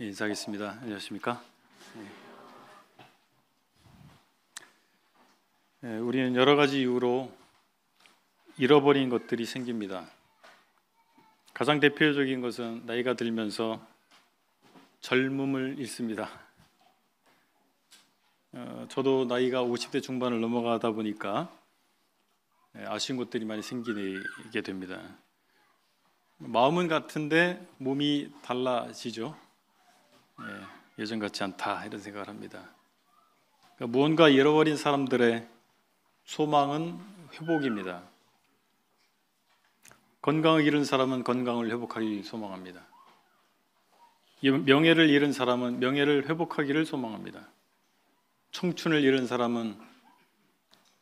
예, 인사하겠습니다. 안녕하십니까? 네, 우리는 여러 가지 이유로 잃어버린 것들이 생깁니다. 가장 대표적인 것은 나이가 들면서 젊음을 잃습니다. 어, 저도 나이가 50대 중반을 넘어가다 보니까 아쉬운 것들이 많이 생기게 됩니다. 마음은 같은데 몸이 달라지죠. 예, 전 같지 않다 이런 생각을 합니다. 그러니까 무언가 잃어버린 사람들의 소망은 회복입니다. 건강을 잃은 사람은 건강을 회복하기 소망합니다. 명예를 잃은 사람은 명예를 회복하기를 소망합니다. 청춘을 잃은 사람은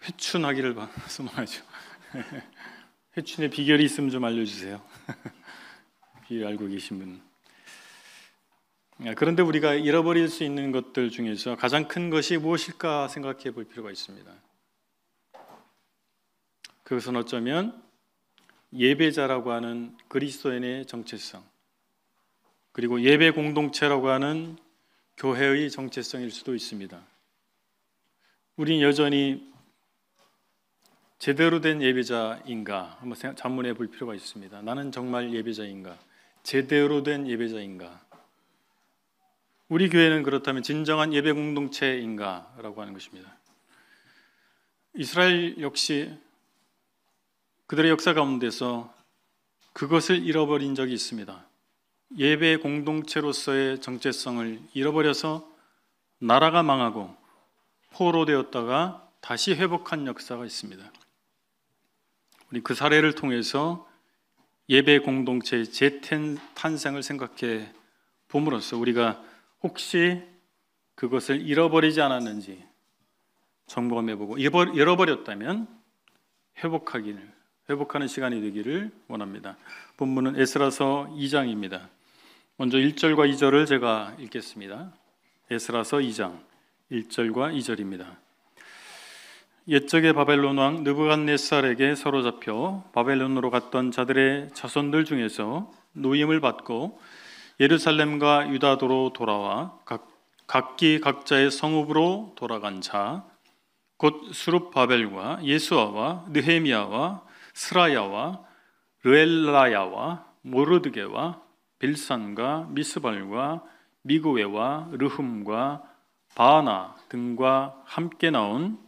회춘하기를 소망하죠. 회춘의 비결이 있으면 좀 알려주세요. 비결 알고 계신 분. 예, 그런데 우리가 잃어버릴 수 있는 것들 중에서 가장 큰 것이 무엇일까 생각해 볼 필요가 있습니다. 그것은 어쩌면 예배자라고 하는 그리스도인의 정체성, 그리고 예배 공동체라고 하는 교회의 정체성일 수도 있습니다. 우린 여전히 제대로 된 예배자인가 한번 잔문해 볼 필요가 있습니다. 나는 정말 예배자인가? 제대로 된 예배자인가? 우리 교회는 그렇다면 진정한 예배 공동체인가라고 하는 것입니다. 이스라엘 역시 그들의 역사 가운데서 그것을 잃어버린 적이 있습니다. 예배 공동체로서의 정체성을 잃어버려서 나라가 망하고 포로되었다가 다시 회복한 역사가 있습니다. 우리 그 사례를 통해서 예배 공동체의 재탄생을 생각해 봄으로써 우리가 혹시 그것을 잃어버리지 않았는지 점검해보고 잃어버렸다면 회복하기를 회복하는 시간이 되기를 원합니다. 본문은 에스라서 2장입니다. 먼저 1절과 2절을 제가 읽겠습니다. 에스라서 2장 1절과 2절입니다. 옛적의 바벨론 왕 느부갓네살에게 사로잡혀 바벨론으로 갔던 자들의 자손들 중에서 노임을 받고 예루살렘과 유다도로 돌아와 각, 각기 각자의 성읍으로 돌아간 자 곧 수룹바벨과 예수아와 느헤미야와 스라야와 르엘라야와 모르드게와 빌산과 미스발과 미구웨와 르흠과 바나 등과 함께 나온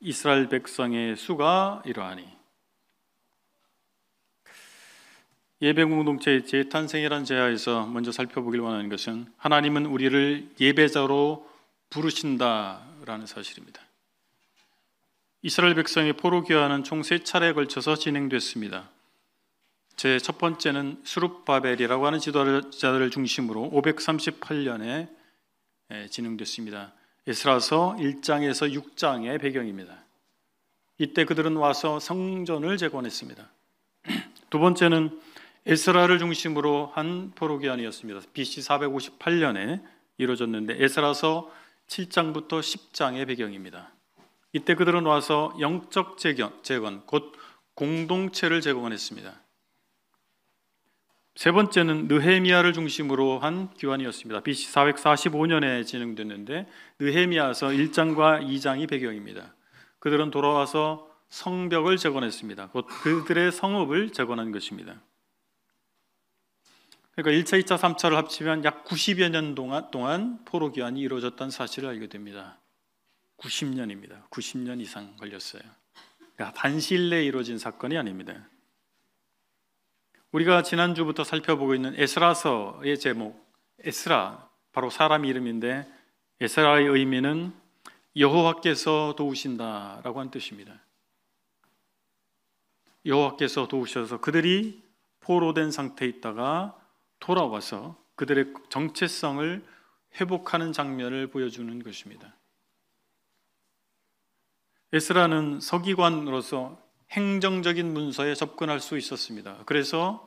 이스라엘 백성의 수가 이러하니 예배공동체의 재탄생이라는 제하에서 먼저 살펴보길 원하는 것은 하나님은 우리를 예배자로 부르신다라는 사실입니다. 이스라엘 백성의 포로 귀환은 총 세 차례에 걸쳐서 진행됐습니다. 제 첫 번째는 수룹바벨이라고 하는 지도자를 중심으로 538년에 진행됐습니다. 에스라서 1장에서 6장의 배경입니다. 이때 그들은 와서 성전을 재건했습니다. 두 번째는 에스라를 중심으로 한 포로기한이었습니다. BC 458년에 이루어졌는데 에스라서 7장부터 10장의 배경입니다. 이때 그들은 와서 영적 재견, 재건, 곧 공동체를 제공했습니다. 세 번째는 느헤미야를 중심으로 한 기관이었습니다. BC 445년에 진행됐는데 느헤미야서 1장과 2장이 배경입니다. 그들은 돌아와서 성벽을 재건했습니다. 곧 그들의 성읍을 재건한 것입니다. 그러니까 1차, 2차, 3차를 합치면 약 90여 년 동안, 동안 포로 기한이 이루어졌다는 사실을 알게 됩니다. 90년입니다. 90년 이상 걸렸어요. 그러니까 반실 내에 이루어진 사건이 아닙니다. 우리가 지난주부터 살펴보고 있는 에스라서의 제목 에스라 바로 사람 이름인데 에스라의 의미는 여호와께서 도우신다라고 한 뜻입니다. 여호와께서 도우셔서 그들이 포로된 상태에 있다가 돌아와서 그들의 정체성을 회복하는 장면을 보여주는 것입니다. 에스라는 서기관으로서 행정적인 문서에 접근할 수 있었습니다. 그래서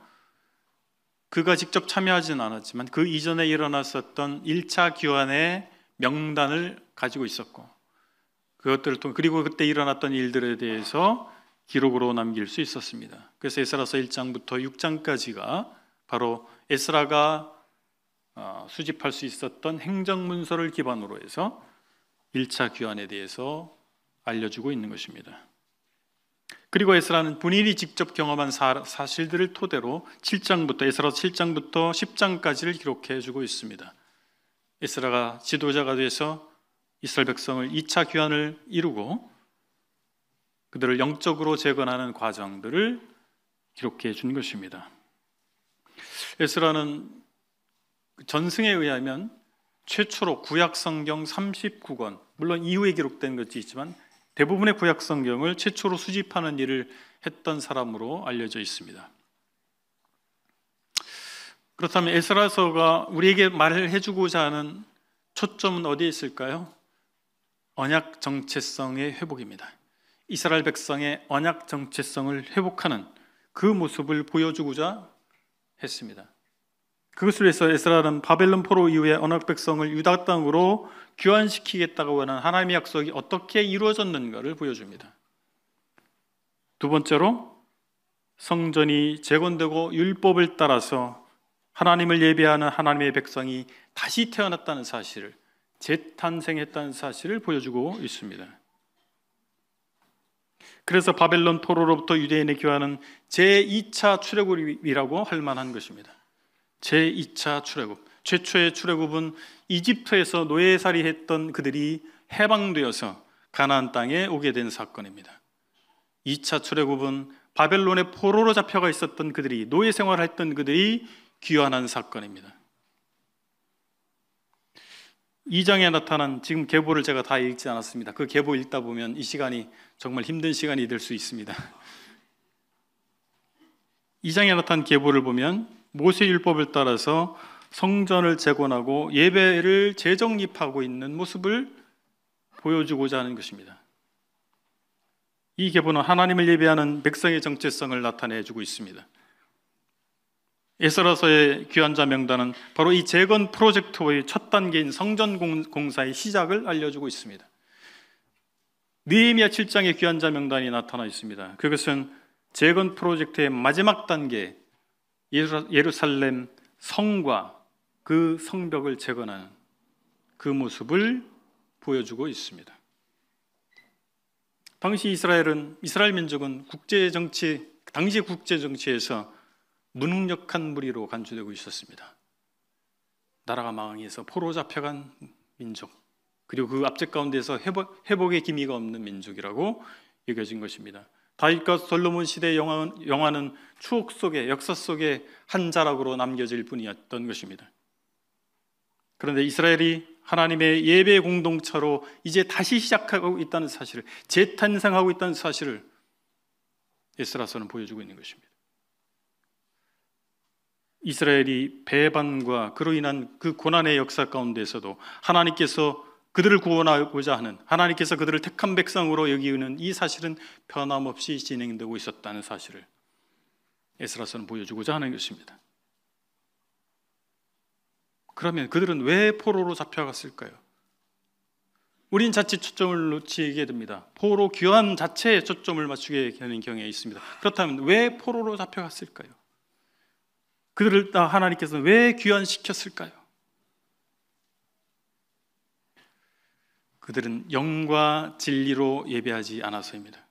그가 직접 참여하지는 않았지만 그 이전에 일어났었던 1차 기환의 명단을 가지고 있었고 그것들을 통해 그리고 그때 일어났던 일들에 대해서 기록으로 남길 수 있었습니다. 그래서 에스라서 1장부터 6장까지가 바로 에스라가 어, 수집할 수 있었던 행정문서를 기반으로 해서 1차 귀환에 대해서 알려주고 있는 것입니다. 그리고 에스라는 본인이 직접 경험한 사, 실들을 토대로 7장부터 에스라 7장부터 10장까지를 기록해 주고 있습니다. 에스라가 지도자가 돼서 이스라엘 백성을 2차 귀환을 이루고 그들을 영적으로 재건하는 과정들을 기록해 준 것입니다. 에스라는 전승에 의하면 최초로 구약 성경 39권 물론 이후에 기록된 것이 있지만 대부분의 구약 성경을 최초로 수집하는 일을 했던 사람으로 알려져 있습니다. 그렇다면 에스라서가 우리에게 말을 해주고자 하는 초점은 어디에 있을까요? 언약 정체성의 회복입니다. 이스라엘 백성의 언약 정체성을 회복하는 그 모습을 보여주고자 했습니다. 그것을 위해서 에스라는 바벨론 포로 이후에 언약 백성을 유다 땅으로 귀환시키겠다고 하는 하나님의 약속이 어떻게 이루어졌는가를 보여줍니다. 두 번째로 성전이 재건되고 율법을 따라서 하나님을 예배하는 하나님의 백성이 다시 태어났다는 사실을 재탄생했다는 사실을 보여주고 있습니다. 그래서 바벨론 포로로부터 유대인의 귀환은 제2차 출애굽이라고 할 만한 것입니다. 제2차 출애굽. 최초의 출애굽은 이집트에서 노예살이 했던 그들이 해방되어서 가나안 땅에 오게 된 사건입니다. 2차 출애굽은 바벨론의 포로로 잡혀가 있었던 그들이 노예 생활을 했던 그들이 귀환한 사건입니다. 2장에 나타난 지금 계보를 제가 다 읽지 않았습니다. 그 계보 읽다 보면 이 시간이 정말 힘든 시간이 될 수 있습니다. 2장에 나타난 계보를 보면 모세 율법을 따라서 성전을 재건하고 예배를 재정립하고 있는 모습을 보여주고자 하는 것입니다. 이 계보는 하나님을 예배하는 백성의 정체성을 나타내 주고 있습니다. 에스라서의 귀환자 명단은 바로 이 재건 프로젝트의 첫 단계인 성전 공사의 시작을 알려주고 있습니다. 느헤미야 7장의 귀한 자 명단이 나타나 있습니다. 그것은 재건 프로젝트의 마지막 단계 예루살렘 성과 그 성벽을 재건하는 그 모습을 보여주고 있습니다. 당시 이스라엘은 이스라엘 민족은 국제 정치 당시 국제 정치에서 무능력한 무리로 간주되고 있었습니다. 나라가 망해서 포로 잡혀간 민족 그리고 그 압제 가운데서 회복, 회복의 기미가 없는 민족이라고 여겨진 것입니다. 다윗과 솔로몬 시대의 영화, 는 추억 속의 역사 속의 한 자락으로 남겨질 뿐이었던 것입니다. 그런데 이스라엘이 하나님의 예배 공동체로 이제 다시 시작하고 있다는 사실을 재탄생하고 있다는 사실을 에스라서는 보여주고 있는 것입니다. 이스라엘이 배반과 그로 인한 그 고난의 역사 가운데서도 하나님께서 그들을 구원하고자 하는 하나님께서 그들을 택한 백성으로 여기는 이 사실은 변함없이 진행되고 있었다는 사실을 에스라서는 보여주고자 하는 것입니다. 그러면 그들은 왜 포로로 잡혀갔을까요? 우린 자칫 초점을 놓치게 됩니다. 포로 귀환 자체에 초점을 맞추게 되는 경향이 있습니다. 그렇다면 왜 포로로 잡혀갔을까요? 그들을 다하나님께서왜 귀환시켰을까요? 그들은 영과 진리로 예배하지 않아서입니다.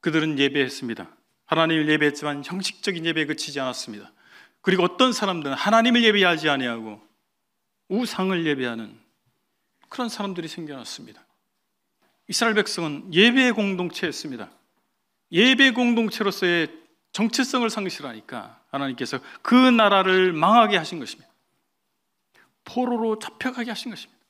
그들은 예배했습니다. 하나님을 예배했지만 형식적인 예배에 그치지 않았습니다. 그리고 어떤 사람들은 하나님을 예배하지 아니하고 우상을 예배하는 그런 사람들이 생겨났습니다. 이스라엘 백성은 예배 공동체였습니다. 예배 공동체로서의 정체성을 상실하니까 하나님께서 그 나라를 망하게 하신 것입니다. 포로로 잡혀가게 하신 것입니다.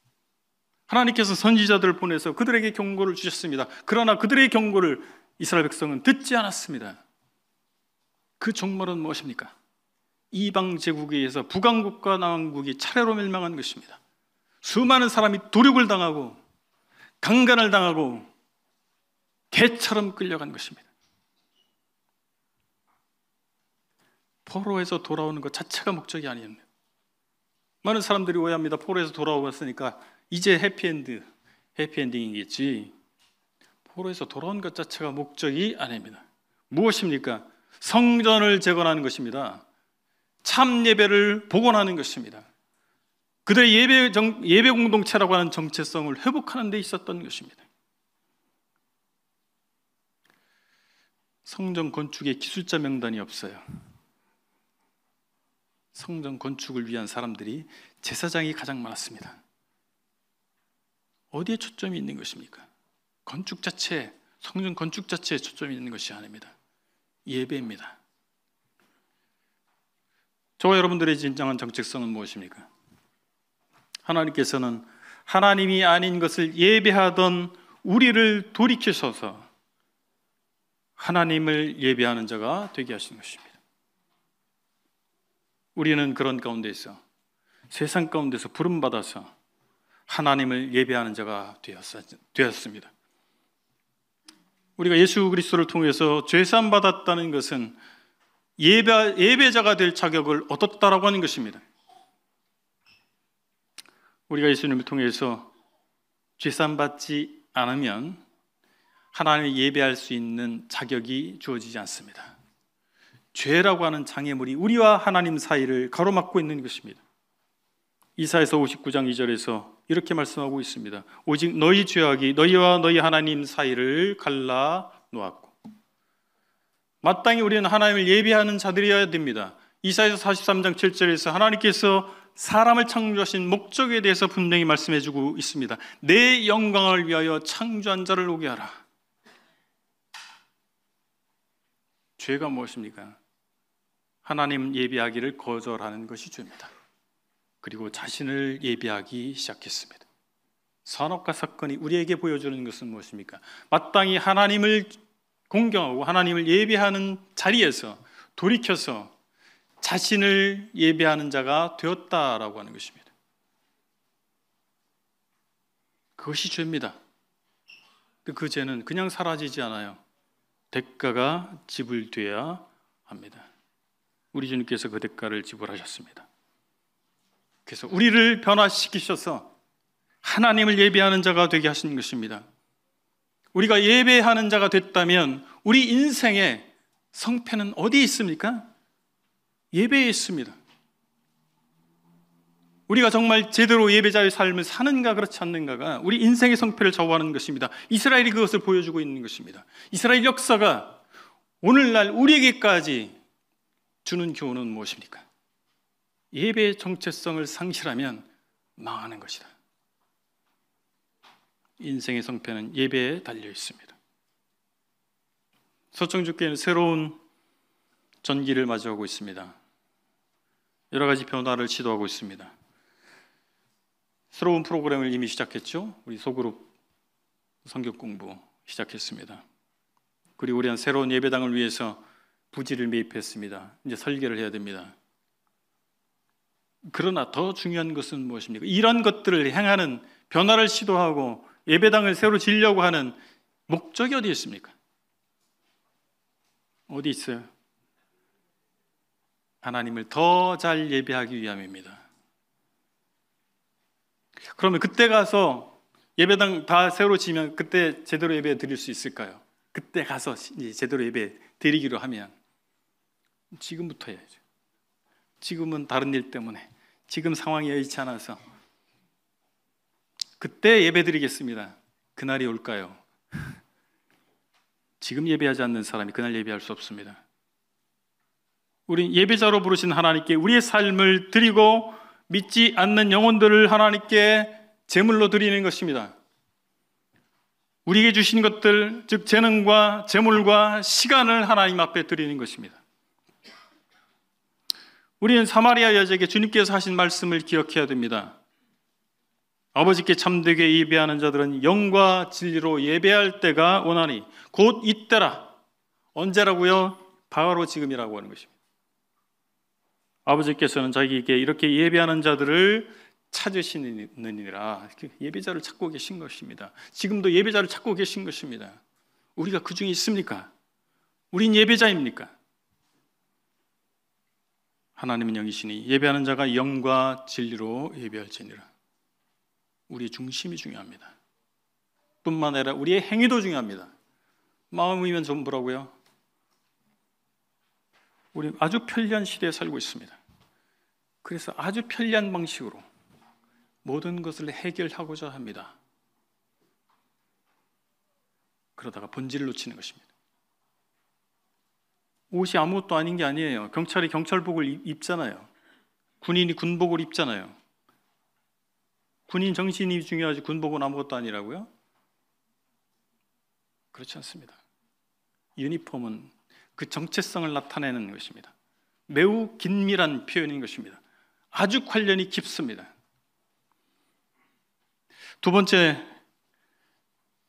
하나님께서 선지자들을 보내서 그들에게 경고를 주셨습니다. 그러나 그들의 경고를 이스라엘 백성은 듣지 않았습니다. 그 종말은 무엇입니까? 이방 제국에 의해서 북왕국과 남왕국이 차례로 멸망한 것입니다. 수많은 사람이 도륙을 당하고 강간을 당하고 개처럼 끌려간 것입니다. 포로에서 돌아오는 것 자체가 목적이 아니었네요. 많은 사람들이 오해합니다. 포로에서 돌아왔으니까 이제 해피엔드, 해피엔딩이겠지. 포로에서 돌아온 것 자체가 목적이 아닙니다. 무엇입니까? 성전을 재건하는 것입니다. 참 예배를 복원하는 것입니다. 그들의 예배, 정, 예배 공동체라고 하는 정체성을 회복하는 데 있었던 것입니다. 성전 건축에 기술자 명단이 없어요. 성전 건축을 위한 사람들이 제사장이 가장 많았습니다. 어디에 초점이 있는 것입니까? 건축 자체, 성전 건축 자체에 초점이 있는 것이 아닙니다. 예배입니다. 저와 여러분들의 진정한 정체성은 무엇입니까? 하나님께서는 하나님이 아닌 것을 예배하던 우리를 돌이키셔서 하나님을 예배하는 자가 되게 하신 것입니다. 우리는 그런 가운데 있 세상 가운데서 부름받아서 하나님을 예배하는 자가 되었습니다. 우리가 예수 그리스도를 통해서 죄산 받았다는 것은 예배, 예배자가 될 자격을 얻었다라고 하는 것입니다. 우리가 예수님을 통해서 죄산 받지 않으면 하나님을 예배할 수 있는 자격이 주어지지 않습니다. 죄라고 하는 장애물이 우리와 하나님 사이를 가로막고 있는 것입니다. 이사에서 59장 2절에서 이렇게 말씀하고 있습니다. 오직 너희 죄악이 너희와 너희 하나님 사이를 갈라 놓았고 마땅히 우리는 하나님을 예비하는 자들이어야 됩니다. 이사에서 43장 7절에서 하나님께서 사람을 창조하신 목적에 대해서 분명히 말씀해 주고 있습니다. 내 영광을 위하여 창조한 자를 오게 하라. 죄가 무엇입니까? 하나님 예비하기를 거절하는 것이 죄입니다. 그리고 자신을 예비하기 시작했습니다. 산업과 사건이 우리에게 보여주는 것은 무엇입니까? 마땅히 하나님을 공경하고 하나님을 예배하는 자리에서 돌이켜서 자신을 예배하는 자가 되었다라고 하는 것입니다. 그것이 죄입니다. 그 죄는 그냥 사라지지 않아요. 대가가 지불돼야 합니다. 우리 주님께서 그 대가를 지불하셨습니다. 그래서 우리를 변화시키셔서 하나님을 예배하는 자가 되게 하신 것입니다. 우리가 예배하는 자가 됐다면 우리 인생의 성패는 어디에 있습니까? 예배에 있습니다. 우리가 정말 제대로 예배자의 삶을 사는가 그렇지 않는가가 우리 인생의 성패를 좌우하는 것입니다. 이스라엘이 그것을 보여주고 있는 것입니다. 이스라엘 역사가 오늘날 우리에게까지 주는 교훈은 무엇입니까? 예배의 정체성을 상실하면 망하는 것이다. 인생의 성패는 예배에 달려 있습니다. 서청주교는 새로운 전기를 맞이하고 있습니다. 여러 가지 변화를 시도하고 있습니다. 새로운 프로그램을 이미 시작했죠. 우리 소그룹 성경 공부 시작했습니다. 그리고 우리는 새로운 예배당을 위해서 부지를 매입했습니다. 이제 설계를 해야 됩니다. 그러나 더 중요한 것은 무엇입니까? 이런 것들을 행하는 변화를 시도하고 예배당을 새로 지려고 하는 목적이 어디 있습니까? 어디 있어요? 하나님을 더 잘 예배하기 위함입니다. 그러면 그때 가서 예배당 다 새로 지면 그때 제대로 예배 드릴 수 있을까요? 그때 가서 제대로 예배 드리기로 하면 지금부터 해야죠. 지금은 다른 일 때문에 지금 상황이 여의치 않아서 그때 예배드리겠습니다. 그날이 올까요? 지금 예배하지 않는 사람이 그날 예배할 수 없습니다. 우리 예배자로 부르신 하나님께 우리의 삶을 드리고 믿지 않는 영혼들을 하나님께 제물로 드리는 것입니다. 우리에게 주신 것들, 즉 재능과 재물과 시간을 하나님 앞에 드리는 것입니다. 우리는 사마리아 여자에게 주님께서 하신 말씀을 기억해야 됩니다. 아버지께 참되게 예배하는 자들은 영과 진리로 예배할 때가 오나니 곧 이때라. 언제라고요? 바로 지금이라고 하는 것입니다. 아버지께서는 자기에게 이렇게 예배하는 자들을 찾으시느니라 그 예배자를 찾고 계신 것입니다. 지금도 예배자를 찾고 계신 것입니다. 우리가 그 중에 있습니까? 우린 예배자입니까? 하나님은 영이시니 예배하는 자가 영과 진리로 예배할지니라. 우리 중심이 중요합니다. 뿐만 아니라 우리의 행위도 중요합니다. 마음이면 전부라고요. 우리 아주 편리한 시대에 살고 있습니다. 그래서 아주 편리한 방식으로 모든 것을 해결하고자 합니다. 그러다가 본질을 놓치는 것입니다. 옷이 아무것도 아닌 게 아니에요. 경찰이 경찰복을 입잖아요. 군인이 군복을 입잖아요. 군인 정신이 중요하지 군복은 아무것도 아니라고요? 그렇지 않습니다. 유니폼은 그 정체성을 나타내는 것입니다. 매우 긴밀한 표현인 것입니다. 아주 관련이 깊습니다. 두 번째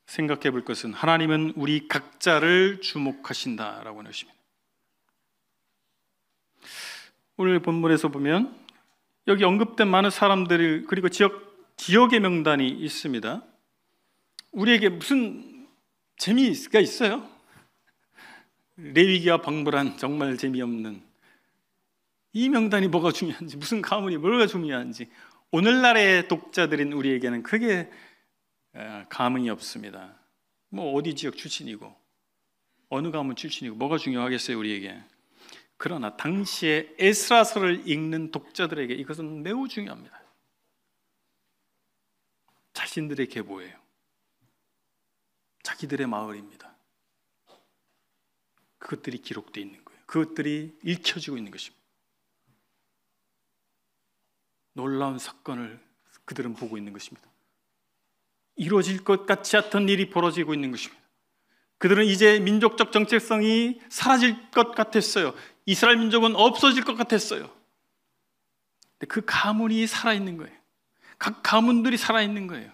생각해 볼 것은 하나님은 우리 각자를 주목하신다라고 하는 것입니다. 오늘 본문에서 보면 여기 언급된 많은 사람들이 그리고 지역 지역의 명단이 있습니다. 우리에게 무슨 재미가 있어요? 레위기와 방불한 정말 재미없는 이 명단이 뭐가 중요한지 무슨 가문이 뭐가 중요한지 오늘날의 독자들인 우리에게는 크게 가문이 없습니다. 뭐 어디 지역 출신이고 어느 가문 출신이고 뭐가 중요하겠어요 우리에게? 그러나 당시에 에스라서를 읽는 독자들에게 이것은 매우 중요합니다. 자신들의 계보예요. 자기들의 마을입니다. 그것들이 기록되어 있는 거예요. 그것들이 읽혀지고 있는 것입니다. 놀라운 사건을 그들은 보고 있는 것입니다. 이루어질 것 같지 않던 일이 벌어지고 있는 것입니다. 그들은 이제 민족적 정체성이 사라질 것 같았어요. 이스라엘 민족은 없어질 것 같았어요. 근데 그 가문이 살아있는 거예요. 각 가문들이 살아있는 거예요.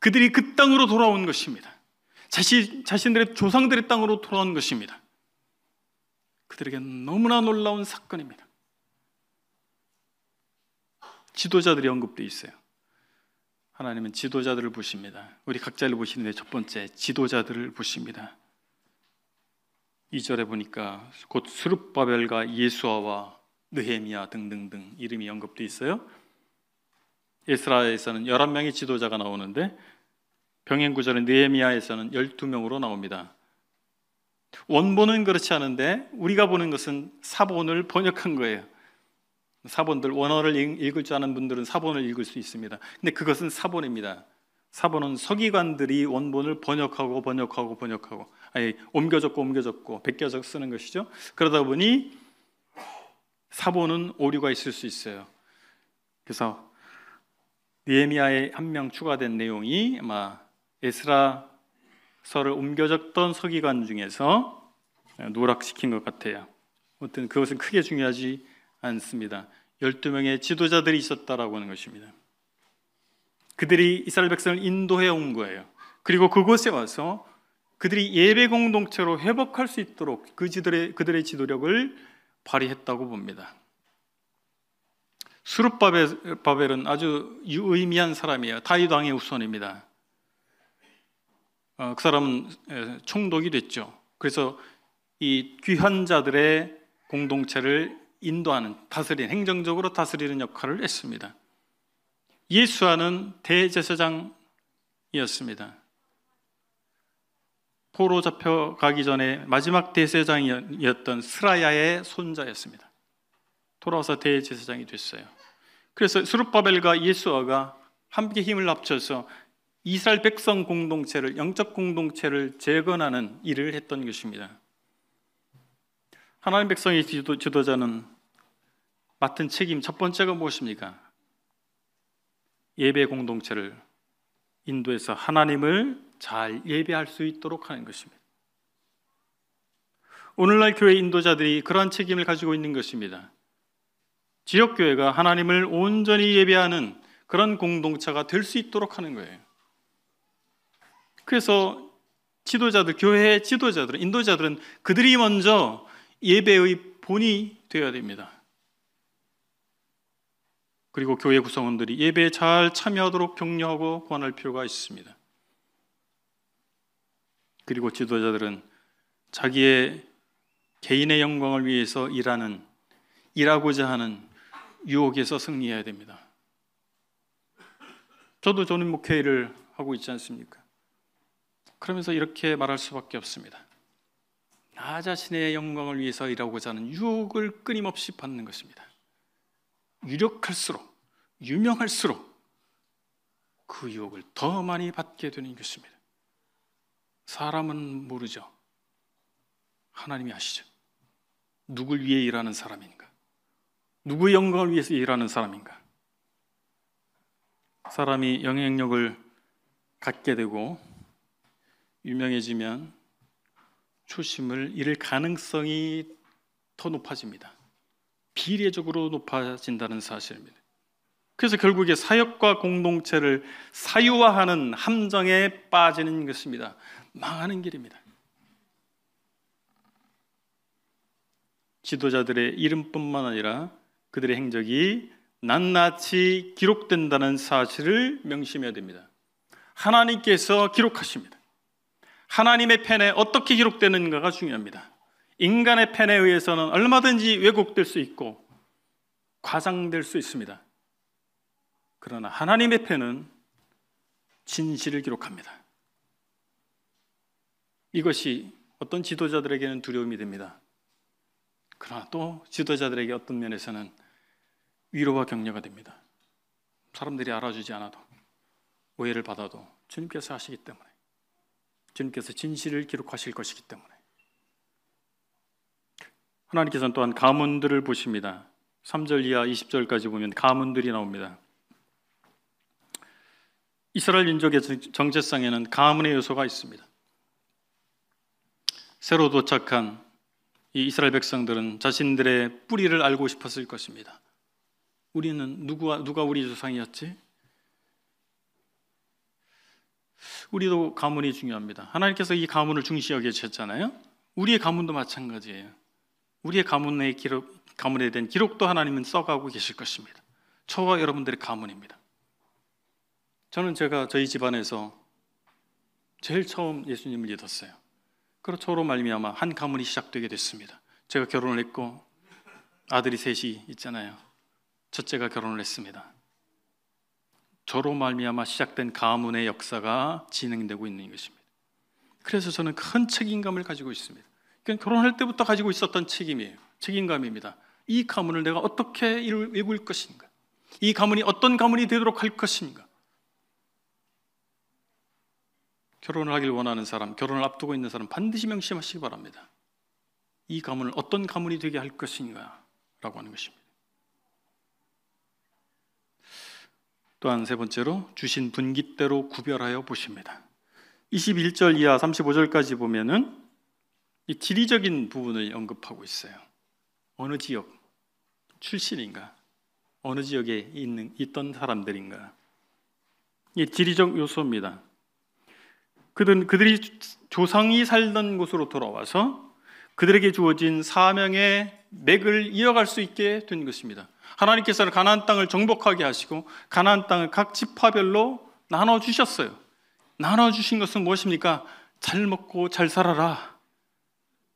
그들이 그 땅으로 돌아온 것입니다. 자신, 자신들의 조상들의 땅으로 돌아온 것입니다. 그들에게 너무나 놀라운 사건입니다. 지도자들이 언급돼 있어요. 하나님은 지도자들을 보십니다. 우리 각자를 보시는데 첫 번째 지도자들을 보십니다. 2절에 보니까 곧 스룹바벨과 예수아와 느헤미야 등등등 이름이 언급돼 있어요. 에스라에서는 11명의 지도자가 나오는데 병행 구절인 느헤미야에서는 12명으로 나옵니다. 원본은 그렇지 않은데 우리가 보는 것은 사본을 번역한 거예요. 사본들 원어를 읽을 줄 아는 분들은 사본을 읽을 수 있습니다. 근데 그것은 사본입니다. 사번은 서기관들이 원본을 번역하고 번역하고 번역하고 아니 옮겨 졌고 옮겨 졌고 베껴 적 쓰는 것이죠. 그러다 보니 사번은 오류가 있을 수 있어요. 그래서 니에미아에 한 명 추가된 내용이 아마 에스라서를 옮겨 졌던 서기관 중에서 누락시킨것 같아요. 아무튼 그것은 크게 중요하지 않습니다. 12명의 지도자들이 있었다라고 하는 것입니다. 그들이 이스라엘 백성을 인도해 온 거예요. 그리고 그곳에 와서 그들이 예배 공동체로 회복할 수 있도록 그들의 그들의 지도력을 발휘했다고 봅니다. 수룹바벨은 아주 유의미한 사람이에요. 다윗 왕의 후손입니다. 어, 그 사람은 총독이 됐죠. 그래서 이 귀한 자들의 공동체를 인도하는 다스리는 행정적으로 다스리는 역할을 했습니다. 예수하는 대제사장이었습니다. 포로 잡혀가기 전에 마지막 대제사장이었던 스라야의 손자였습니다. 돌아와서 대제사장이 됐어요. 그래서 수르바벨과 예수아가 함께 힘을 합쳐서 이스라엘 백성 공동체를 영적 공동체를 재건하는 일을 했던 것입니다. 하나님 백성의 지도자는 맡은 책임 첫 번째가 무엇입니까? 예배 공동체를 인도해서 하나님을 잘 예배할 수 있도록 하는 것입니다. 오늘날 교회 인도자들이 그러한 책임을 가지고 있는 것입니다. 지역교회가 하나님을 온전히 예배하는 그런 공동체가 될 수 있도록 하는 거예요. 그래서 지도자들, 교회의 지도자들은, 인도자들은 그들이 먼저 예배의 본이 되어야 됩니다. 그리고 교회 구성원들이 예배에 잘 참여하도록 격려하고 권할 필요가 있습니다. 그리고 지도자들은 자기의 개인의 영광을 위해서 일하는 일하고자 하는 유혹에서 승리해야 됩니다. 저도 저는 목회를 하고 있지 않습니까? 그러면서 이렇게 말할 수밖에 없습니다. 나 자신의 영광을 위해서 일하고자 하는 유혹을 끊임없이 받는 것입니다. 유력할수록 유명할수록 그 유혹을 더 많이 받게 되는 것입니다. 사람은 모르죠. 하나님이 아시죠. 누굴 위해 일하는 사람인가? 누구의 영광을 위해서 일하는 사람인가? 사람이 영향력을 갖게 되고 유명해지면 초심을 잃을 가능성이 더 높아집니다. 비례적으로 높아진다는 사실입니다. 그래서 결국에 사역과 공동체를 사유화하는 함정에 빠지는 것입니다. 망하는 길입니다. 지도자들의 이름뿐만 아니라 그들의 행적이 낱낱이 기록된다는 사실을 명심해야 됩니다. 하나님께서 기록하십니다. 하나님의 펜에 어떻게 기록되는가가 중요합니다. 인간의 펜에 의해서는 얼마든지 왜곡될 수 있고 과장될 수 있습니다. 그러나 하나님의 패는 진실을 기록합니다. 이것이 어떤 지도자들에게는 두려움이 됩니다. 그러나 또 지도자들에게 어떤 면에서는 위로와 격려가 됩니다. 사람들이 알아주지 않아도 오해를 받아도 주님께서 하시기 때문에 주님께서 진실을 기록하실 것이기 때문에 하나님께서는 또한 가문들을 보십니다. 3절 이하 20절까지 보면 가문들이 나옵니다. 이스라엘 민족의 정체성에는 가문의 요소가 있습니다. 새로 도착한 이 이스라엘 백성들은 자신들의 뿌리를 알고 싶었을 것입니다. 우리는 누구와 누가 우리 조상이었지? 우리도 가문이 중요합니다. 하나님께서 이 가문을 중시 여기셨잖아요. 우리의 가문도 마찬가지예요. 우리의 가문의 기록, 가문에 대한 기록도 하나님은 써가고 계실 것입니다. 저와 여러분들의 가문입니다. 저는 제가 저희 집안에서 제일 처음 예수님을 믿었어요. 그리고 그렇죠. 저로 말미암아 한 가문이 시작되게 됐습니다. 제가 결혼을 했고 아들이 셋이 있잖아요. 첫째가 결혼을 했습니다. 저로 말미암아 시작된 가문의 역사가 진행되고 있는 것입니다. 그래서 저는 큰 책임감을 가지고 있습니다. 그러니까 결혼할 때부터 가지고 있었던 책임이에요. 책임감입니다. 이 가문을 내가 어떻게 이룰 것인가? 이 가문이 어떤 가문이 되도록 할 것인가? 결혼을 하길 원하는 사람, 결혼을 앞두고 있는 사람 반드시 명심하시기 바랍니다. 이 가문을 어떤 가문이 되게 할 것인가 라고 하는 것입니다. 또한 세 번째로 주신 분기대로 구별하여 보십니다. 21절 이하 35절까지 보면은 이 지리적인 부분을 언급하고 있어요. 어느 지역 출신인가? 어느 지역에 있는 있던 사람들인가? 이 지리적 요소입니다. 그들은 그들이 조상이 살던 곳으로 돌아와서 그들에게 주어진 사명의 맥을 이어갈 수 있게 된 것입니다. 하나님께서 가나안 땅을 정복하게 하시고 가나안 땅을 각 지파별로 나눠 주셨어요. 나눠 주신 것은 무엇입니까? 잘 먹고 잘 살아라.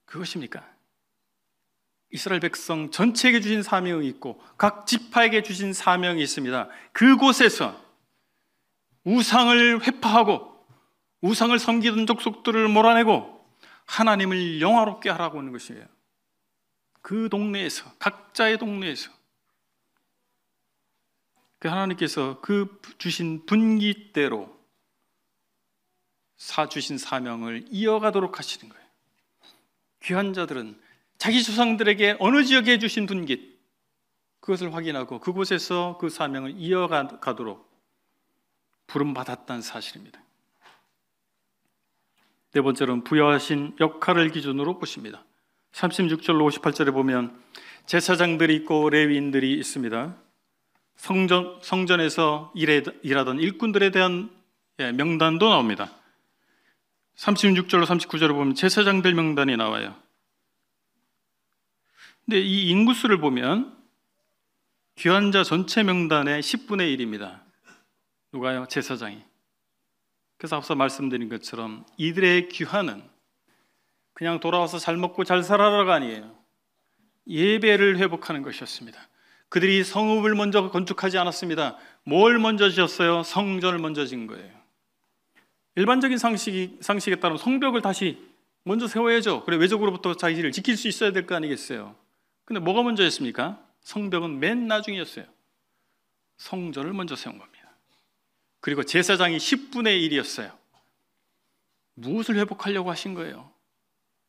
그것입니까? 이스라엘 백성 전체에게 주신 사명이 있고 각 지파에게 주신 사명이 있습니다. 그곳에서 우상을 회파하고 우상을 섬기던 족속들을 몰아내고 하나님을 영화롭게 하라고 하는 것이에요. 그 동네에서 각자의 동네에서 그 하나님께서 그 주신 분기대로 사 주신 사명을 이어가도록 하시는 거예요. 귀한 자들은 자기 조상들에게 어느 지역에 주신 분깃 그것을 확인하고 그곳에서 그 사명을 이어가도록 부름 받았다는 사실입니다. 네 번째로는 부여하신 역할을 기준으로 보십니다. 36절로 58절에 보면 제사장들이 있고 레위인들이 있습니다. 성전, 성전에서 일해, 일하던 일꾼들에 대한 예, 명단도 나옵니다. 36절로 39절을 보면 제사장들 명단이 나와요. 근데 이 인구수를 보면 귀환자 전체 명단의 10분의 1입니다. 누가요? 제사장이. 그래서 앞서 말씀드린 것처럼 이들의 귀환은 그냥 돌아와서 잘 먹고 잘 살아라가 아니에요. 예배를 회복하는 것이었습니다. 그들이 성읍을 먼저 건축하지 않았습니다. 뭘 먼저 지었어요? 성전을 먼저 지은 거예요. 일반적인 상식이, 상식에 따르면 성벽을 다시 먼저 세워야죠. 그래 외적으로부터 자기를 지킬 수 있어야 될 거 아니겠어요. 근데 뭐가 먼저였습니까? 성벽은 맨 나중이었어요. 성전을 먼저 세운 겁니다. 그리고 제사장이 10분의 1이었어요. 무엇을 회복하려고 하신 거예요?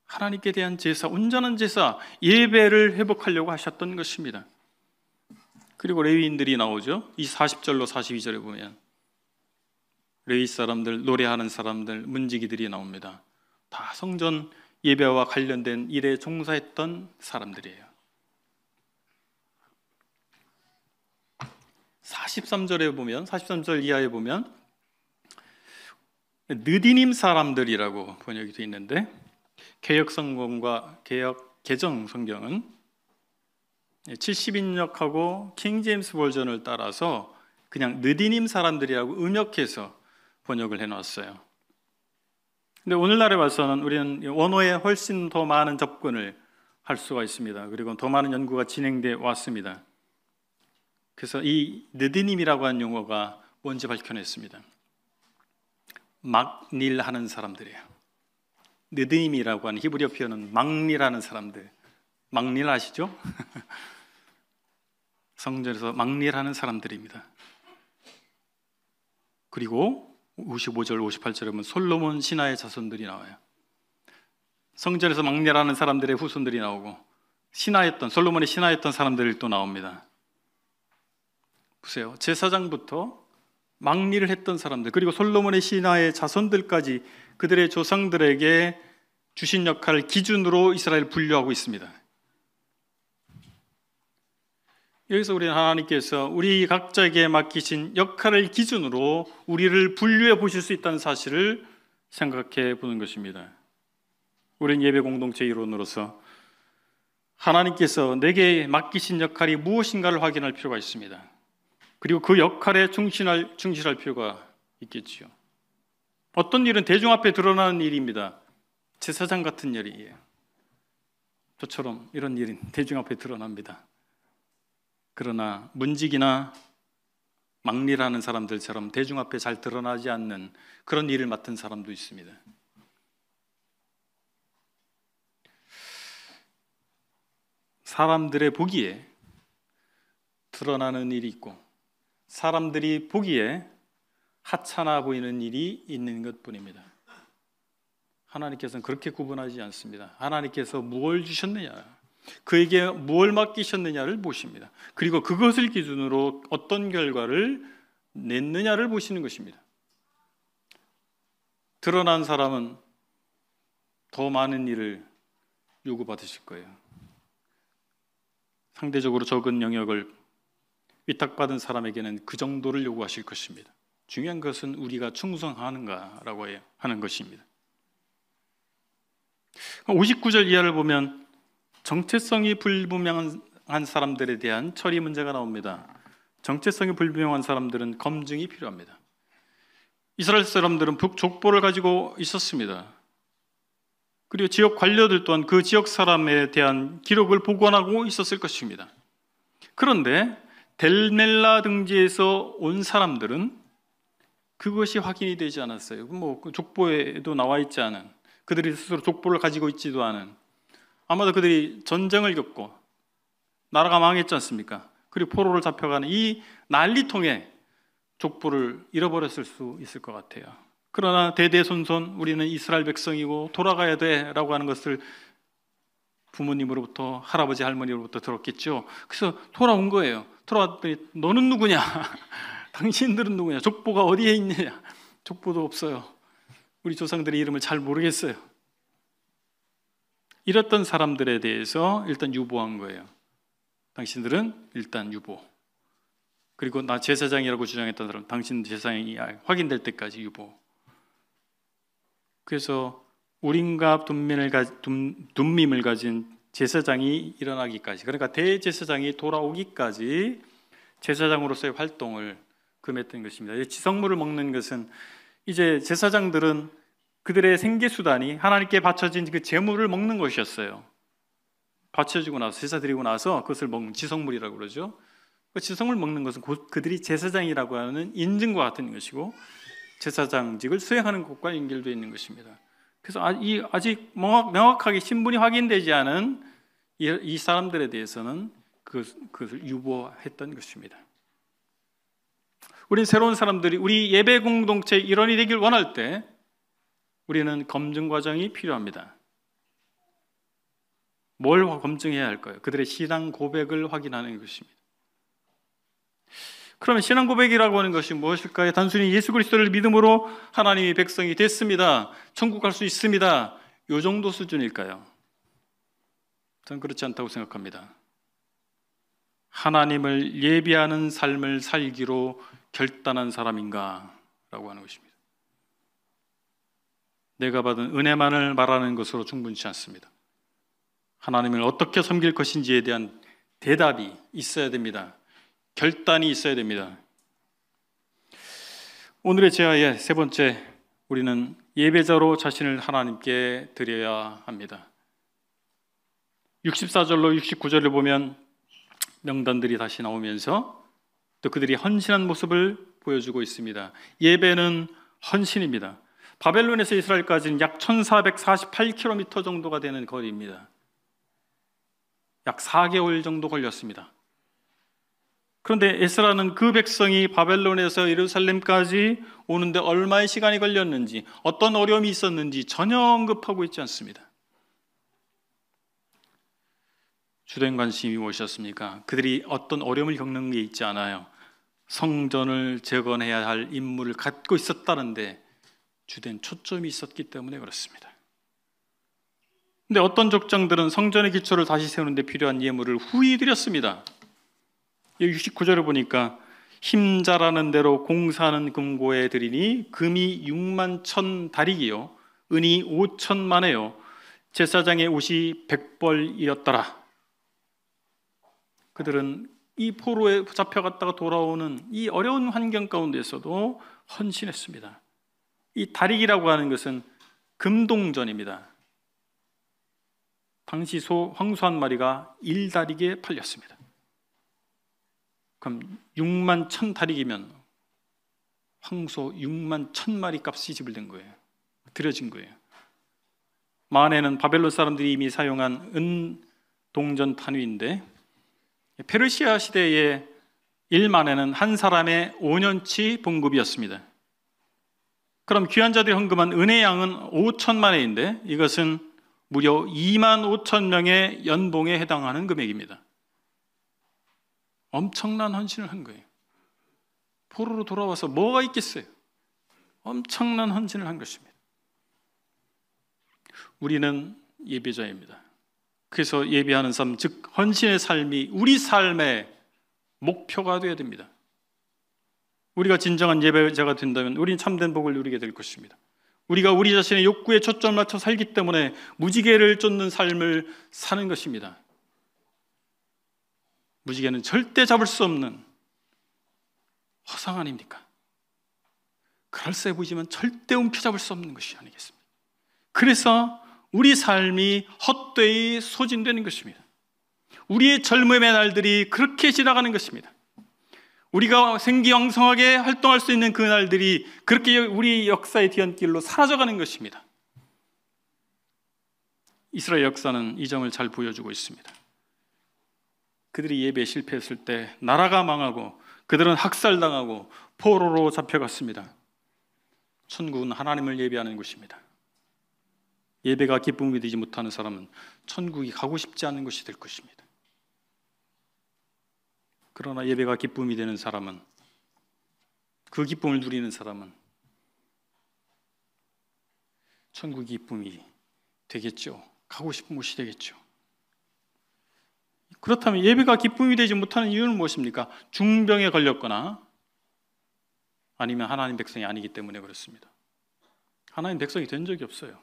하나님께 대한 제사, 온전한 제사, 예배를 회복하려고 하셨던 것입니다. 그리고 레위인들이 나오죠. 이 40절로 42절에 보면 레위 사람들, 노래하는 사람들, 문지기들이 나옵니다. 다 성전 예배와 관련된 일에 종사했던 사람들이에요. 43절에 보면 43절 이하에 보면 느디님 사람들이라고 번역이 되어 있는데 개혁 성경과 개역 개정 성경은 70인역하고 킹 제임스 버전을 따라서 그냥 느디님 사람들이라고 음역해서 번역을 해 놨어요. 근데 오늘날에 와서는 우리는 원어에 훨씬 더 많은 접근을 할 수가 있습니다. 그리고 더 많은 연구가 진행돼 왔습니다. 그래서 이 느디님이라고 하는 용어가 뭔지 밝혀냈습니다. 막닐하는 사람들이에요. 느디님이라고 하는 히브리어 표현은 막닐하는 사람들. 막닐 아시죠? 성전에서 막닐하는 사람들입니다. 그리고 55절, 58절에 보면 솔로몬 신하의 자손들이 나와요. 성전에서 막내라는 사람들의 후손들이 나오고 신하였던 솔로몬의 신하였던 사람들이 또 나옵니다. 보세요. 제사장부터 망리를 했던 사람들 그리고 솔로몬의 신하의 자손들까지 그들의 조상들에게 주신 역할을 기준으로 이스라엘 분류하고 있습니다. 여기서 우리는 하나님께서 우리 각자에게 맡기신 역할을 기준으로 우리를 분류해 보실 수 있다는 사실을 생각해 보는 것입니다. 우리는 예배 공동체 일원으로서 하나님께서 내게 맡기신 역할이 무엇인가를 확인할 필요가 있습니다. 그리고 그 역할에 충실할, 충실할 필요가 있겠지요. 어떤 일은 대중 앞에 드러나는 일입니다. 제사장 같은 일이에요. 예. 저처럼 이런 일은 대중 앞에 드러납니다. 그러나 문직이나 막리라는 사람들처럼 대중 앞에 잘 드러나지 않는 그런 일을 맡은 사람도 있습니다. 사람들의 보기에 드러나는 일이 있고 사람들이 보기에 하찮아 보이는 일이 있는 것 뿐입니다. 하나님께서는 그렇게 구분하지 않습니다. 하나님께서 무엇을 주셨느냐, 그에게 무엇을 맡기셨느냐를 보십니다. 그리고 그것을 기준으로 어떤 결과를 냈느냐를 보시는 것입니다. 드러난 사람은 더 많은 일을 요구받으실 거예요. 상대적으로 적은 영역을 위탁받은 사람에게는 그 정도를 요구하실 것입니다. 중요한 것은 우리가 충성하는가라고 하는 것입니다. 59절 이하를 보면 정체성이 불분명한 사람들에 대한 처리 문제가 나옵니다. 정체성이 불분명한 사람들은 검증이 필요합니다. 이스라엘 사람들은 북족보를 가지고 있었습니다. 그리고 지역 관료들 또한 그 지역 사람에 대한 기록을 보관하고 있었을 것입니다. 그런데 델멜라 등지에서 온 사람들은 그것이 확인이 되지 않았어요. 뭐 그 족보에도 나와 있지 않은 그들이 스스로 족보를 가지고 있지도 않은 아마도 그들이 전쟁을 겪고 나라가 망했지 않습니까? 그리고 포로를 잡혀가는 이 난리통에 족보를 잃어버렸을 수 있을 것 같아요. 그러나 대대손손 우리는 이스라엘 백성이고 돌아가야 돼라고 하는 것을 부모님으로부터 할아버지 할머니로부터 들었겠죠. 그래서 돌아온 거예요. 들어왔더니 너는 누구냐? 당신들은 누구냐? 족보가 어디에 있느냐? 족보도 없어요. 우리 조상들의 이름을 잘 모르겠어요. 이랬던 사람들에 대해서 일단 유보한 거예요. 당신들은 일단 유보. 그리고 나 제사장이라고 주장했던 사람, 당신 제사장이 확인될 때까지 유보. 그래서 우린과 둠민을 가, 둠, 둠밈을 가진 제사장이 일어나기까지 그러니까 대제사장이 돌아오기까지 제사장으로서의 활동을 금했던 것입니다. 지성물을 먹는 것은 이제 제사장들은 그들의 생계 수단이 하나님께 바쳐진 그 제물을 먹는 것이었어요. 바쳐지고 나서 제사 드리고 나서 그것을 먹는 지성물이라고 그러죠. 그 지성을 먹는 것은 그들이 제사장이라고 하는 인증과 같은 것이고 제사장직을 수행하는 것과 연결되어 있는 것입니다. 그래서 아, 이 아직 명확하게 신분이 확인되지 않은 이 사람들에 대해서는 그, 그것을 유보했던 것입니다. 우린 새로운 사람들이 우리 예배 공동체 일원이 되길 원할 때 우리는 검증 과정이 필요합니다. 뭘 검증해야 할까요? 그들의 신앙 고백을 확인하는 것입니다. 그러면 신앙 고백이라고 하는 것이 무엇일까요? 단순히 예수 그리스도를 믿음으로 하나님의 백성이 됐습니다. 천국 갈 수 있습니다. 요 정도 수준일까요? 저는 그렇지 않다고 생각합니다. 하나님을 예비하는 삶을 살기로 결단한 사람인가라고 하는 것입니다. 내가 받은 은혜만을 말하는 것으로 충분치 않습니다. 하나님을 어떻게 섬길 것인지에 대한 대답이 있어야 됩니다. 결단이 있어야 됩니다. 오늘의 제아의 세 번째 우리는 예배자로 자신을 하나님께 드려야 합니다. 64절로 69절을 보면 명단들이 다시 나오면서 또 그들이 헌신한 모습을 보여주고 있습니다. 예배는 헌신입니다. 바벨론에서 이스라엘까지는 약 1448km 정도가 되는 거리입니다. 약 4개월 정도 걸렸습니다. 그런데 에스라는 그 백성이 바벨론에서 예루살렘까지 오는데 얼마의 시간이 걸렸는지, 어떤 어려움이 있었는지 전혀 언급하고 있지 않습니다. 주된 관심이 무엇이었습니까? 그들이 어떤 어려움을 겪는 게 있지 않아요. 성전을 재건해야 할 임무를 갖고 있었다는데 주된 초점이 있었기 때문에 그렇습니다. 근데 어떤 족장들은 성전의 기초를 다시 세우는데 필요한 예물을 후히 드렸습니다. 69절을 보니까 힘자라는 대로 공사하는 금고에 드리니 금이 6만 천달이기요 은이 5천만에요 제사장의 옷이 백벌이었더라 그들은 이 포로에 잡혀갔다가 돌아오는 이 어려운 환경 가운데서도 헌신했습니다 이 다리기라고 하는 것은 금동전입니다 당시 소 황소 한 마리가 일다리기에 팔렸습니다 그럼 6만 천 다리기면 황소 6만 천 마리 값이 지불된 거예요. 들여진 거예요. 만에는 바벨론 사람들이 이미 사용한 은 동전 탄위인데 페르시아 시대의 1만에는 한 사람의 5년치 봉급이었습니다. 그럼 귀한 자들이 헌금한 은혜 양은 5천만 회인데 이것은 무려 2만 5천 명의 연봉에 해당하는 금액입니다. 엄청난 헌신을 한 거예요. 포로로 돌아와서 뭐가 있겠어요? 엄청난 헌신을 한 것입니다. 우리는 예배자입니다. 그래서 예배하는 삶, 즉 헌신의 삶이 우리 삶의 목표가 되어야 됩니다. 우리가 진정한 예배자가 된다면 우리는 참된 복을 누리게 될 것입니다. 우리가 우리 자신의 욕구에 초점을 맞춰 살기 때문에 무지개를 쫓는 삶을 사는 것입니다. 무지개는 절대 잡을 수 없는 허상 아닙니까? 그럴싸해 보이지만 절대 움켜잡을 수 없는 것이 아니겠습니까? 그래서 우리 삶이 헛되이 소진되는 것입니다. 우리의 젊음의 날들이 그렇게 지나가는 것입니다. 우리가 생기왕성하게 활동할 수 있는 그 날들이 그렇게 우리 역사의 뒤안길로 사라져가는 것입니다. 이스라엘 역사는 이 점을 잘 보여주고 있습니다. 그들이 예배에 실패했을 때 나라가 망하고 그들은 학살당하고 포로로 잡혀갔습니다. 천국은 하나님을 예배하는 곳입니다. 예배가 기쁨이 되지 못하는 사람은 천국이 가고 싶지 않은 것이 될 것입니다. 그러나 예배가 기쁨이 되는 사람은 그 기쁨을 누리는 사람은 천국 기쁨이 되겠죠. 가고 싶은 곳이 되겠죠. 그렇다면 예배가 기쁨이 되지 못하는 이유는 무엇입니까? 중병에 걸렸거나 아니면 하나님 백성이 아니기 때문에 그렇습니다. 하나님 백성이 된 적이 없어요.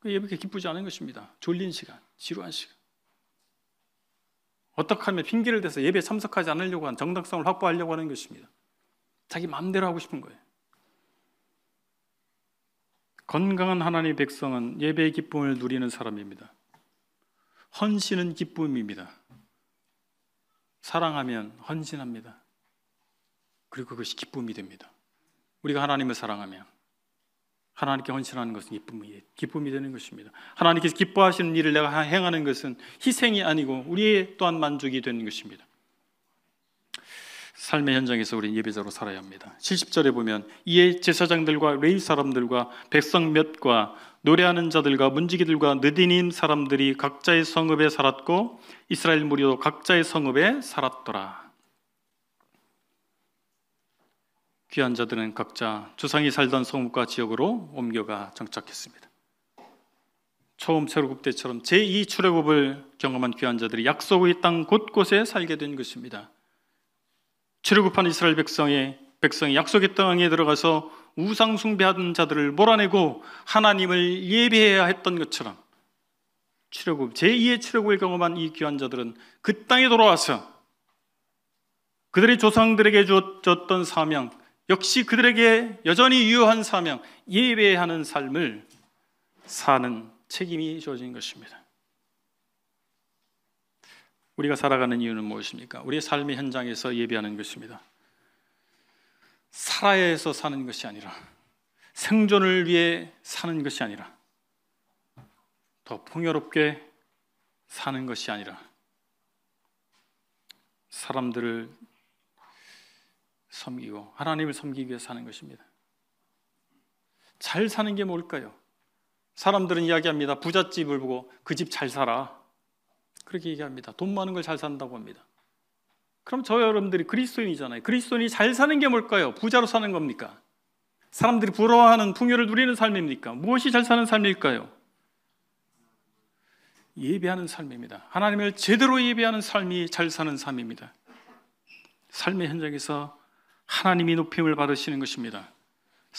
그 예배가 기쁘지 않은 것입니다. 졸린 시간, 지루한 시간. 어떻게 하면 핑계를 대서 예배에 참석하지 않으려고 한 정당성을 확보하려고 하는 것입니다. 자기 마음대로 하고 싶은 거예요. 건강한 하나님 백성은 예배의 기쁨을 누리는 사람입니다. 헌신은 기쁨입니다. 사랑하면 헌신합니다. 그리고 그것이 기쁨이 됩니다. 우리가 하나님을 사랑하면 하나님께 헌신하는 것은 기쁨이, 기쁨이 되는 것입니다. 하나님께서 기뻐하시는 일을 내가 행하는 것은 희생이 아니고 우리의 또한 만족이 되는 것입니다. 삶의 현장에서 우리는 예배자로 살아야 합니다. 70절에 보면 이에 제사장들과 레위 사람들과 백성 몇과 노래하는 자들과 문지기들과 느디님 사람들이 각자의 성읍에 살았고 이스라엘 무리도 각자의 성읍에 살았더라. 귀한 자들은 각자 조상이 살던 성읍과 지역으로 옮겨가 정착했습니다. 처음 출애굽 때처럼 제2 출애굽을 경험한 귀한 자들이 약속의 땅 곳곳에 살게 된 것입니다. 출애굽한 이스라엘 백성의 백성이 약속의 땅에 들어가서 우상 숭배하던 자들을 몰아내고 하나님을 예배해야 했던 것처럼 출애굽 제2의 출애굽을 경험한 이 귀한 자들은 그 땅에 돌아와서 그들의 조상들에게 주었던 사명 역시 그들에게 여전히 유효한 사명 예배하는 삶을 사는 책임이 주어진 것입니다. 우리가 살아가는 이유는 무엇입니까? 우리의 삶의 현장에서 예배하는 것입니다. 살아야 해서 사는 것이 아니라 생존을 위해 사는 것이 아니라 더 풍요롭게 사는 것이 아니라 사람들을 섬기고 하나님을 섬기기 위해 사는 것입니다. 잘 사는 게 뭘까요? 사람들은 이야기합니다. 부잣집을 보고 그 집 잘 살아. 그렇게 얘기합니다. 돈 많은 걸 잘 산다고 합니다. 그럼 저 여러분들이 그리스도인이잖아요. 그리스도인이 잘 사는 게 뭘까요? 부자로 사는 겁니까? 사람들이 부러워하는 풍요를 누리는 삶입니까? 무엇이 잘 사는 삶일까요? 예배하는 삶입니다. 하나님을 제대로 예배하는 삶이 잘 사는 삶입니다. 삶의 현장에서 하나님이 높임을 받으시는 것입니다.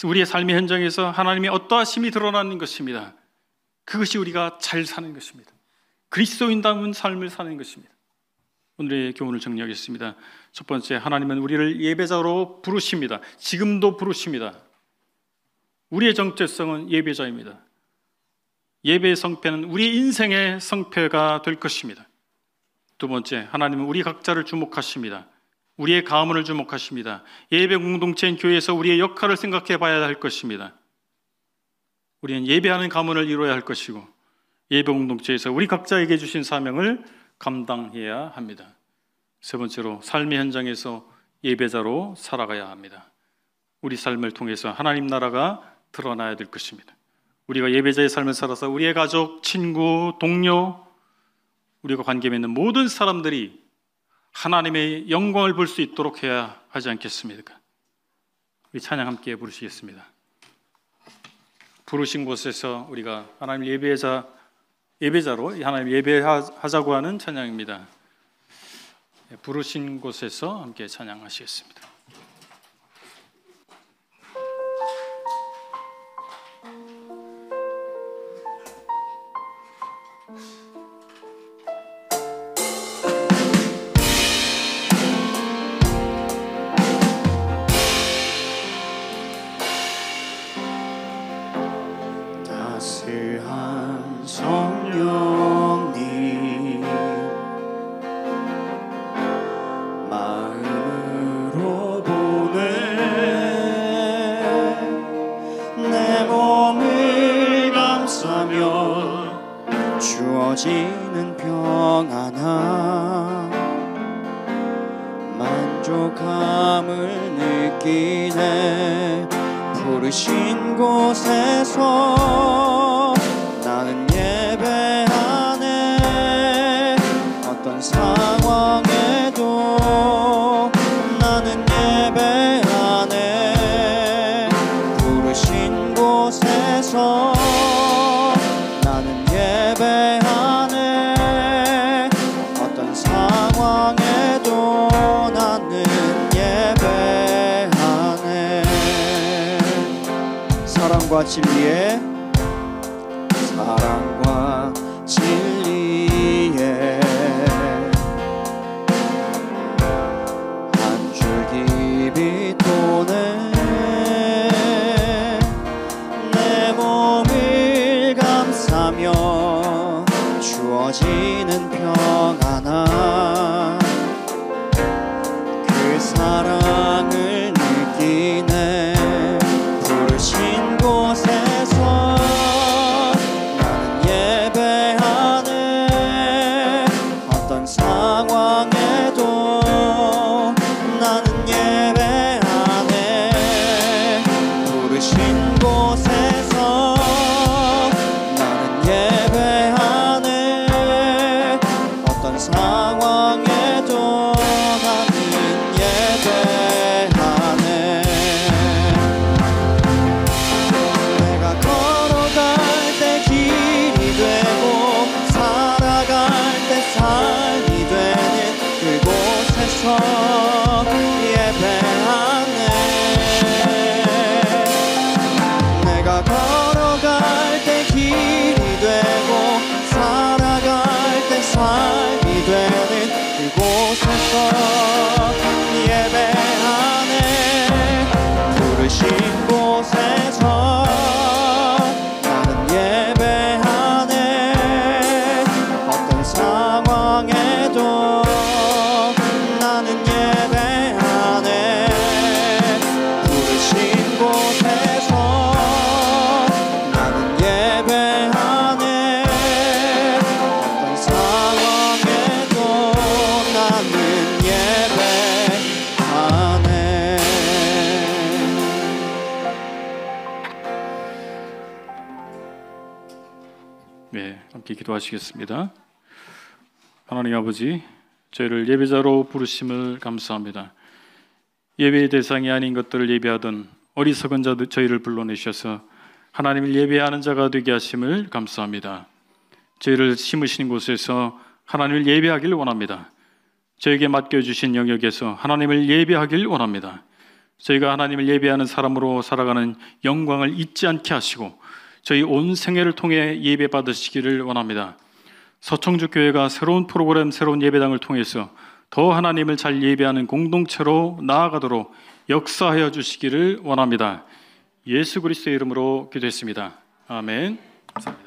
우리의 삶의 현장에서 하나님의 어떠하심이 드러나는 것입니다. 그것이 우리가 잘 사는 것입니다. 그리스도인다운 삶을 사는 것입니다. 오늘의 교훈을 정리하겠습니다. 첫 번째, 하나님은 우리를 예배자로 부르십니다. 지금도 부르십니다. 우리의 정체성은 예배자입니다. 예배의 성패는 우리 인생의 성패가 될 것입니다. 두 번째, 하나님은 우리 각자를 주목하십니다. 우리의 가문을 주목하십니다. 예배 공동체인 교회에서 우리의 역할을 생각해 봐야 할 것입니다. 우리는 예배하는 가문을 이루어야 할 것이고, 예배 공동체에서 우리 각자에게 주신 사명을 감당해야 합니다. 세 번째로 삶의 현장에서 예배자로 살아가야 합니다. 우리 삶을 통해서 하나님 나라가 드러나야 될 것입니다. 우리가 예배자의 삶을 살아서 우리의 가족, 친구, 동료, 우리가 관계 맺는 모든 사람들이 하나님의 영광을 볼 수 있도록 해야 하지 않겠습니까? 우리 찬양 함께 부르시겠습니다. 부르신 곳에서 우리가 하나님 예배자 예배자로 하나님 예배하자고 하는 찬양입니다. 예, 부르신 곳에서 함께 찬양하시겠습니다. 기도하시겠습니다. 하나님 아버지, 저희를 예배자로 부르심을 감사합니다. 예배의 대상이 아닌 것들을 예배하던 어리석은 자 저희를 불러내셔서 하나님을 예배하는 자가 되게 하심을 감사합니다. 저희를 심으신 곳에서 하나님을 예배하길 원합니다. 저에게 맡겨주신 영역에서 하나님을 예배하길 원합니다. 저희가 하나님을 예배하는 사람으로 살아가는 영광을 잊지 않게 하시고 저희 온 생애를 통해 예배 받으시기를 원합니다. 서청주 교회가 새로운 프로그램, 새로운 예배당을 통해서 더 하나님을 잘 예배하는 공동체로 나아가도록 역사하여 주시기를 원합니다. 예수 그리스도의 이름으로 기도했습니다. 아멘. 감사합니다.